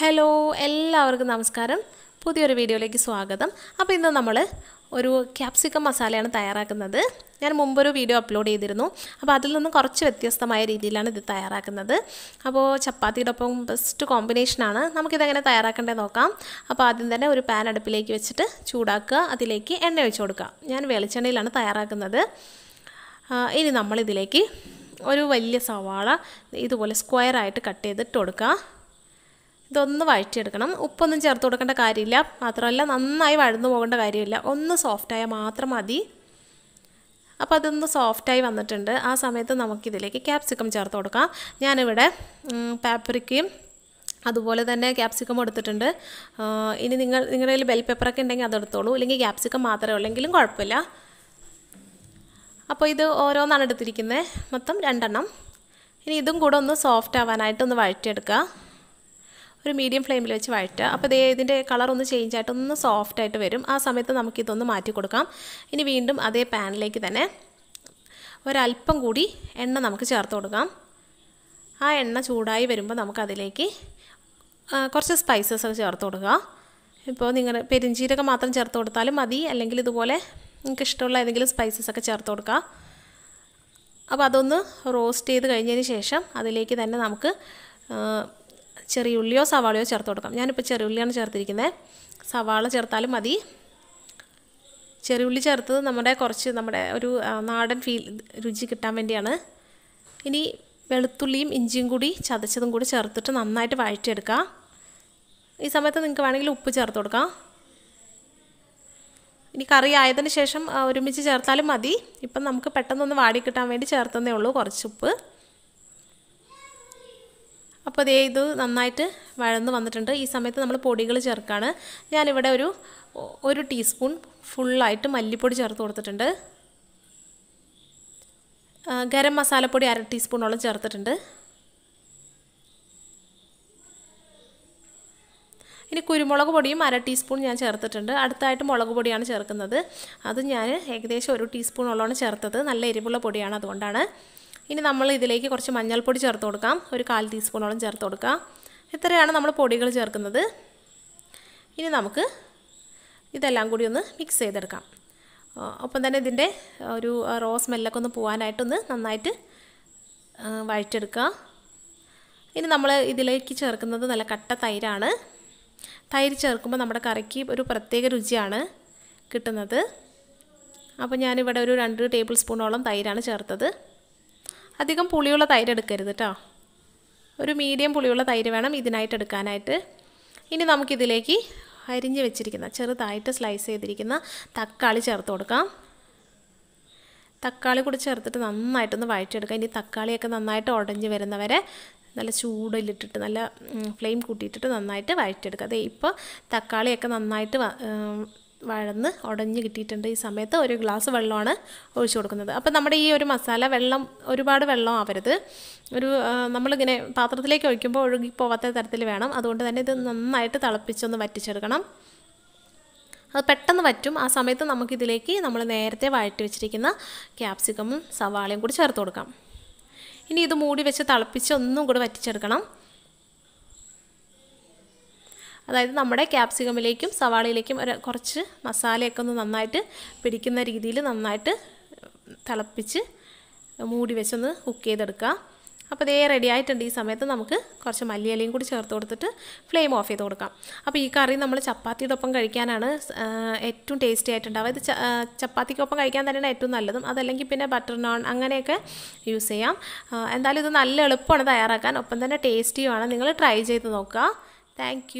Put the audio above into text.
hello എല്ലാവർക്കും നമസ്കാരം പുതിയൊരു വീഡിയോയിലേക്ക് സ്വാഗതം അപ്പോൾ ഇന്ന് നമ്മൾ ഒരു ക്യാപ്സിക്കം മസാലയാണ് തയ്യാറാക്കുന്നത് ഞാൻ മുമ്പൊരു വീഡിയോ അപ്ലോഡ് ചെയ്തിരുന്നു അപ്പോൾ അതിൽ നിന്ന് കുറച്ച് വ്യത്യസ്തമായ രീതിയിലാണ് ഇത് തയ്യാറാക്കുന്നത് അപ്പോൾ ചപ്പാത്തിയുടെ ഒപ്പം ബെസ്റ്റ് കോമ്പിനേഷനാണ് നമുക്കിതെങ്ങനെ തയ്യാറാക്കേണ്ടത് നോക്കാം അപ്പോൾ ആദ്യം തന്നെ ഒരു പാൻ അടുപ്പിലേക്ക് വെച്ചിട്ട് ചൂടാക്കുക അതിലേക്ക് എണ്ണ ഒഴിച്ചു കൊടുക്കുക ഞാൻ വെളിച്ചെണ്ണയിലാണ് തയ്യാറാക്കുന്നത് ഇനി നമ്മളിതിലേക്ക് ഒരു വലിയ സവാള ഇതുപോലെ സ്ക്വയറായിട്ട് കട്ട് ചെയ്തിട്ട് കൊടുക്കുക ഇതൊന്ന് വഴറ്റിയെടുക്കണം ഉപ്പൊന്നും ചേർത്ത് കൊടുക്കേണ്ട കാര്യമില്ല മാത്രമല്ല നന്നായി വഴന്നു പോകേണ്ട കാര്യമില്ല ഒന്ന് സോഫ്റ്റായാൽ മാത്രം മതി അപ്പോൾ അതൊന്ന് സോഫ്റ്റായി വന്നിട്ടുണ്ട് ആ സമയത്ത് നമുക്കിതിലേക്ക് ക്യാപ്സിക്കം ചേർത്ത് കൊടുക്കാം ഞാനിവിടെ പാപ്രിക്കയും അതുപോലെ തന്നെ ക്യാപ്സിക്കം എടുത്തിട്ടുണ്ട് ഇനി നിങ്ങൾ നിങ്ങളുടെ കയ്യിൽ ബെൽ പേപ്പറൊക്കെ ഉണ്ടെങ്കിൽ അതെടുത്തോളൂ ഇല്ലെങ്കിൽ ക്യാപ്സിക്കം മാത്രമേ ഉള്ളെങ്കിലും കുഴപ്പമില്ല അപ്പോൾ ഇത് ഓരോന്നാണ് എടുത്തിരിക്കുന്നത് മൊത്തം രണ്ടെണ്ണം ഇനി ഇതും കൂടെ ഒന്ന് സോഫ്റ്റ് ആവാനായിട്ട് ഒന്ന് വഴറ്റിയെടുക്കുക ഒരു മീഡിയം ഫ്ലെയിമിൽ വെച്ച് വഴറ്റുക അപ്പോൾ ഇതേ ഇതിൻ്റെ കളർ ഒന്ന് ചേഞ്ച് ആയിട്ട് ഒന്ന് സോഫ്റ്റ് ആയിട്ട് വരും ആ സമയത്ത് നമുക്കിതൊന്ന് മാറ്റി കൊടുക്കാം ഇനി വീണ്ടും അതേ പാനിലേക്ക് തന്നെ ഒരല്പം കൂടി എണ്ണ നമുക്ക് ചേർത്ത് കൊടുക്കാം ആ എണ്ണ ചൂടായി വരുമ്പോൾ നമുക്കതിലേക്ക് കുറച്ച് സ്പൈസസ് ഒക്കെ ചേർത്ത് കൊടുക്കുക ഇപ്പോൾ നിങ്ങൾ പെരിഞ്ചീരകം മാത്രം ചേർത്ത് കൊടുത്താലും മതി അല്ലെങ്കിൽ ഇതുപോലെ നിങ്ങൾക്ക് ഇഷ്ടമുള്ള ഏതെങ്കിലും സ്പൈസസ് ഒക്കെ ചേർത്ത് കൊടുക്കുക അപ്പോൾ അതൊന്ന് റോസ്റ്റ് ചെയ്ത് കഴിഞ്ഞതിന് ശേഷം അതിലേക്ക് തന്നെ നമുക്ക് ചെറിയ ഉള്ളിയോ സവാളയോ ചേർത്ത് കൊടുക്കാം ഞാനിപ്പോൾ ചെറിയ ഉള്ളിയാണ് ചേർത്തിരിക്കുന്നത് സവാള ചേർത്താലും മതി ചെറിയ ഉള്ളി ചേർത്തത് നമ്മുടെ കുറച്ച് നമ്മുടെ ഒരു നാടൻ ഫീൽ രുചി കിട്ടാൻ വേണ്ടിയാണ് ഇനി വെളുത്തുള്ളിയും ഇഞ്ചിയും കൂടി ചതച്ചതും കൂടി ചേർത്തിട്ട് നന്നായിട്ട് വഴറ്റിയെടുക്കാം ഈ സമയത്ത് നിങ്ങൾക്ക് വേണമെങ്കിൽ ഉപ്പ് ചേർത്ത് കൊടുക്കാം ഇനി കറി ആയതിന് ശേഷം ഒരുമിച്ച് ചേർത്താലും മതി ഇപ്പം നമുക്ക് പെട്ടെന്നൊന്ന് വാടി കിട്ടാൻ വേണ്ടി ചേർത്തതേ ഉള്ളൂ കുറച്ച് ഉപ്പ് അപ്പോൾ ഇതേ ഇത് നന്നായിട്ട് വഴന്ന് വന്നിട്ടുണ്ട് ഈ സമയത്ത് നമ്മൾ പൊടികൾ ചേർക്കുകയാണ് ഞാനിവിടെ ഒരു ഒരു ടീസ്പൂൺ ഫുള്ളായിട്ട് മല്ലിപ്പൊടി ചേർത്ത് കൊടുത്തിട്ടുണ്ട് ഗരം മസാലപ്പൊടി അര ടീസ്പൂണോളം ചേർത്തിട്ടുണ്ട് ഇനി കുരുമുളക് പൊടിയും അര ടീസ്പൂൺ ഞാൻ ചേർത്തിട്ടുണ്ട് അടുത്തായിട്ട് മുളക് പൊടിയാണ് ചേർക്കുന്നത് അത് ഞാൻ ഏകദേശം ഒരു ഉള്ളതാണ് ചേർത്തത് നല്ല എരിവുള്ള പൊടിയാണ് അതുകൊണ്ടാണ് ഇനി നമ്മൾ ഇതിലേക്ക് കുറച്ച് മഞ്ഞൾപ്പൊടി ചേർത്ത് കൊടുക്കാം ഒരു കാൽ ടീസ്പൂണോളം ചേർത്ത് കൊടുക്കാം ഇത്രയാണ് നമ്മൾ പൊടികൾ ചേർക്കുന്നത് ഇനി നമുക്ക് ഇതെല്ലാം കൂടി ഒന്ന് മിക്സ് ചെയ്തെടുക്കാം ഒപ്പം തന്നെ ഇതിൻ്റെ ഒരു റോ സ്മെല്ലൊക്കെ ഒന്ന് പോകാനായിട്ടൊന്ന് നന്നായിട്ട് വഴറ്റെടുക്കുക ഇനി നമ്മൾ ഇതിലേക്ക് ചേർക്കുന്നത് നല്ല കട്ട തൈരാണ് തൈര് ചേർക്കുമ്പോൾ നമ്മുടെ കറിക്ക് ഒരു പ്രത്യേക രുചിയാണ് കിട്ടുന്നത് അപ്പോൾ ഞാനിവിടെ ഒരു രണ്ട് ടേബിൾ സ്പൂണോളം തൈരാണ് ചേർത്തത് അധികം പുളിയുള്ള തൈര് എടുക്കരുത് കേട്ടോ ഒരു മീഡിയം പുളിയുള്ള തൈര് വേണം ഇതിനായിട്ട് എടുക്കാനായിട്ട് ഇനി നമുക്കിതിലേക്ക് അരിഞ്ഞ് വെച്ചിരിക്കുന്ന ചെറുതായിട്ട് സ്ലൈസ് ചെയ്തിരിക്കുന്ന തക്കാളി ചേർത്ത് കൊടുക്കാം തക്കാളി കൂടി ചേർത്തിട്ട് നന്നായിട്ടൊന്ന് വഴറ്റിയെടുക്കാം ഇനി തക്കാളിയൊക്കെ നന്നായിട്ട് ഉടഞ്ഞ് വരുന്നവരെ നല്ല ചൂടിലിട്ടിട്ട് നല്ല ഫ്ലെയിം കൂട്ടിയിട്ടിട്ട് നന്നായിട്ട് വഴറ്റിയെടുക്കുക അതെ ഇപ്പോൾ തക്കാളിയൊക്കെ നന്നായിട്ട് വഴന്ന് ഉടഞ്ഞ് കിട്ടിയിട്ടുണ്ട് ഈ സമയത്ത് ഒരു ഗ്ലാസ് വെള്ളമാണ് ഒഴിച്ചു കൊടുക്കുന്നത് അപ്പോൾ നമ്മുടെ ഈ ഒരു മസാല വെള്ളം ഒരുപാട് വെള്ളം ആവരുത് ഒരു നമ്മളിങ്ങനെ പാത്രത്തിലേക്ക് ഒഴിക്കുമ്പോൾ ഒഴുകിപ്പോവാത്ത തരത്തിൽ വേണം അതുകൊണ്ട് തന്നെ ഇത് നന്നായിട്ട് തിളപ്പിച്ചൊന്ന് വറ്റിച്ചെടുക്കണം അത് പെട്ടെന്ന് വറ്റും ആ സമയത്ത് നമുക്കിതിലേക്ക് നമ്മൾ നേരത്തെ വഴറ്റി വെച്ചിരിക്കുന്ന ക്യാപ്സിക്കമും സവാളയും കൂടി ചേർത്ത് കൊടുക്കാം ഇനി ഇത് മൂടി വെച്ച് തിളപ്പിച്ച് ഒന്നും കൂടി വറ്റിച്ചെടുക്കണം അതായത് നമ്മുടെ ക്യാപ്സിക്കമിലേക്കും സവാളയിലേക്കും ഒരു കുറച്ച് മസാലയൊക്കെ ഒന്ന് നന്നായിട്ട് പിടിക്കുന്ന രീതിയിൽ നന്നായിട്ട് തിളപ്പിച്ച് മൂടി വെച്ചൊന്ന് കുക്ക് ചെയ്തെടുക്കുക അപ്പോൾ ഇതേ റെഡി ആയിട്ടുണ്ട് ഈ സമയത്ത് നമുക്ക് കുറച്ച് മല്ലിയിലയും കൂടി ചേർത്ത് കൊടുത്തിട്ട് ഫ്ലെയിം ഓഫ് ചെയ്ത് കൊടുക്കാം അപ്പോൾ ഈ കറി നമ്മൾ ചപ്പാത്തിയുടെ ഒപ്പം കഴിക്കാനാണ് ഏറ്റവും ടേസ്റ്റി ആയിട്ടുണ്ടാവുക ഇത് ചപ്പാത്തിക്കൊപ്പം കഴിക്കാൻ തന്നെയാണ് ഏറ്റവും നല്ലതും അതല്ലെങ്കിൽ പിന്നെ ബട്ടർ നോൺ അങ്ങനെയൊക്കെ യൂസ് ചെയ്യാം എന്തായാലും ഇത് നല്ല എളുപ്പമാണ് തയ്യാറാക്കാൻ ഒപ്പം തന്നെ ടേസ്റ്റിയുമാണ് നിങ്ങൾ ട്രൈ ചെയ്ത് നോക്കുക താങ്ക്